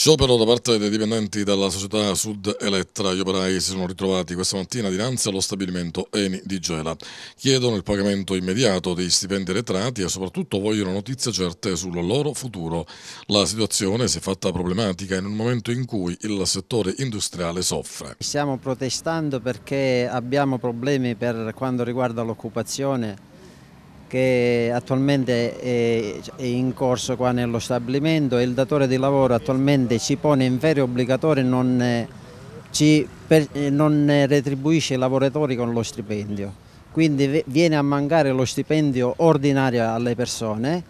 Sciopero da parte dei dipendenti della società Sud Elettra. Gli operai si sono ritrovati questa mattina dinanzi allo stabilimento Eni di Gela. Chiedono il pagamento immediato dei stipendi retrati e soprattutto vogliono notizie certe sul loro futuro. La situazione si è fatta problematica in un momento in cui il settore industriale soffre. Stiamo protestando perché abbiamo problemi per quanto riguarda l'occupazione che attualmente è in corso qua nello stabilimento e il datore di lavoro attualmente ci pone in ferie obbligatorie e non, non retribuisce i lavoratori con lo stipendio. Quindi viene a mancare lo stipendio ordinario alle persone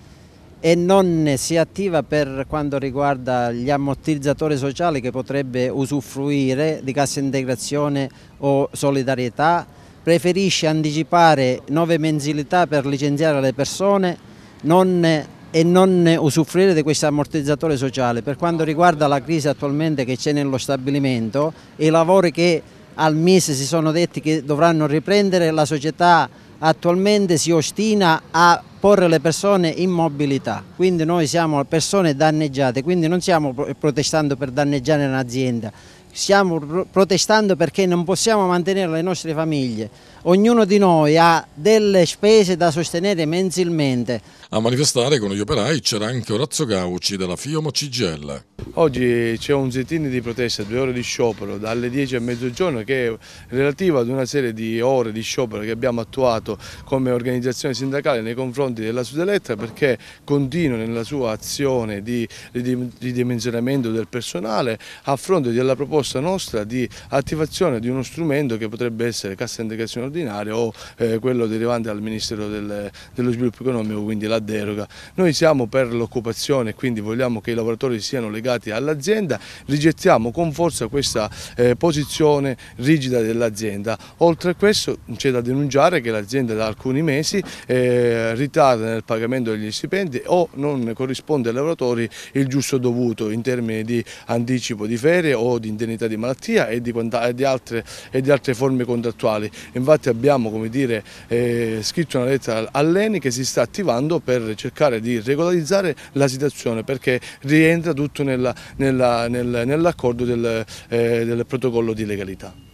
e non si attiva per quanto riguarda gli ammortizzatori sociali che potrebbe usufruire di cassa integrazione o solidarietà preferisce anticipare nove mensilità per licenziare le persone non, e non usufruire di questo ammortizzatore sociale. Per quanto riguarda la crisi attualmente che c'è nello stabilimento e i lavori che al mese si sono detti che dovranno riprendere, la società attualmente si ostina a porre le persone in mobilità, quindi noi siamo persone danneggiate, quindi non stiamo protestando per danneggiare un'azienda, stiamo protestando perché non possiamo mantenere le nostre famiglie. Ognuno di noi ha delle spese da sostenere mensilmente. A manifestare con gli operai c'era anche Orazio Gauci della Fiomo CGL. Oggi c'è un zettino di protesta, due ore di sciopero dalle 10 a mezzogiorno che è relativo ad una serie di ore di sciopero che abbiamo attuato come organizzazione sindacale nei confronti della Sudelettra perché continua nella sua azione di ridimensionamento del personale a fronte della proposta proposta nostra di attivazione di uno strumento che potrebbe essere cassa integrazione ordinaria o eh, quello derivante dal Ministero del, dello Sviluppo Economico, quindi la deroga. Noi siamo per l'occupazione, quindi vogliamo che i lavoratori siano legati all'azienda, rigettiamo con forza questa eh, posizione rigida dell'azienda. Oltre a questo c'è da denunciare che l'azienda da alcuni mesi eh, ritarda nel pagamento degli stipendi o non corrisponde ai lavoratori il giusto dovuto in termini di anticipo di ferie o di indennità indennità di malattia e di, e di, altre, e di altre, forme contrattuali. Infatti abbiamo dire, eh, scritto una lettera all'ENI che si sta attivando per cercare di regolarizzare la situazione perché rientra tutto nell'accordo nella, nella, nell del, eh, del protocollo di legalità.